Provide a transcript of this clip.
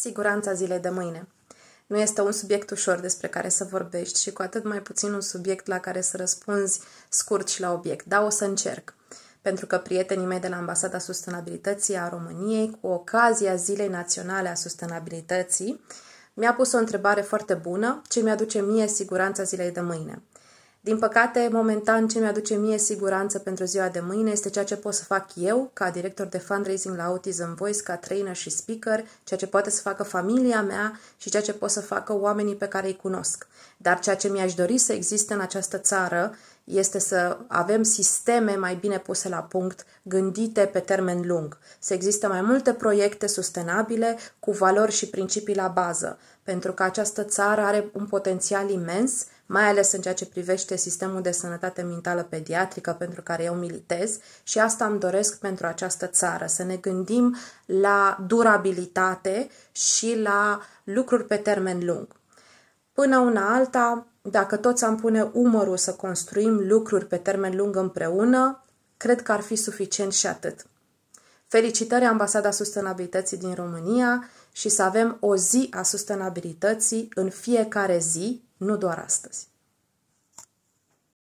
Siguranța zilei de mâine. Nu este un subiect ușor despre care să vorbești și cu atât mai puțin un subiect la care să răspunzi scurt și la obiect. Da, o să încerc. Pentru că prietenii mei de la Ambasada Sustenabilității a României, cu ocazia Zilei Naționale a Sustenabilității, mi-a pus o întrebare foarte bună ce mi-aduce mie siguranța zilei de mâine. Din păcate, momentan, ce mi-aduce mie siguranță pentru ziua de mâine este ceea ce pot să fac eu, ca director de fundraising la Autism Voice, ca trainer și speaker, ceea ce poate să facă familia mea și ceea ce pot să facă oamenii pe care îi cunosc. Dar ceea ce mi-aș dori să existe în această țară este să avem sisteme mai bine puse la punct, gândite pe termen lung. Să există mai multe proiecte sustenabile cu valori și principii la bază, pentru că această țară are un potențial imens, mai ales în ceea ce privește sistemul de sănătate mentală pediatrică pentru care eu militez și asta îmi doresc pentru această țară, să ne gândim la durabilitate și la lucruri pe termen lung. Până una alta, dacă toți am pune umărul să construim lucruri pe termen lung împreună, cred că ar fi suficient și atât. Felicitări Ambasada Sustenabilității din România și să avem o zi a sustenabilității în fiecare zi, nu doar astăzi.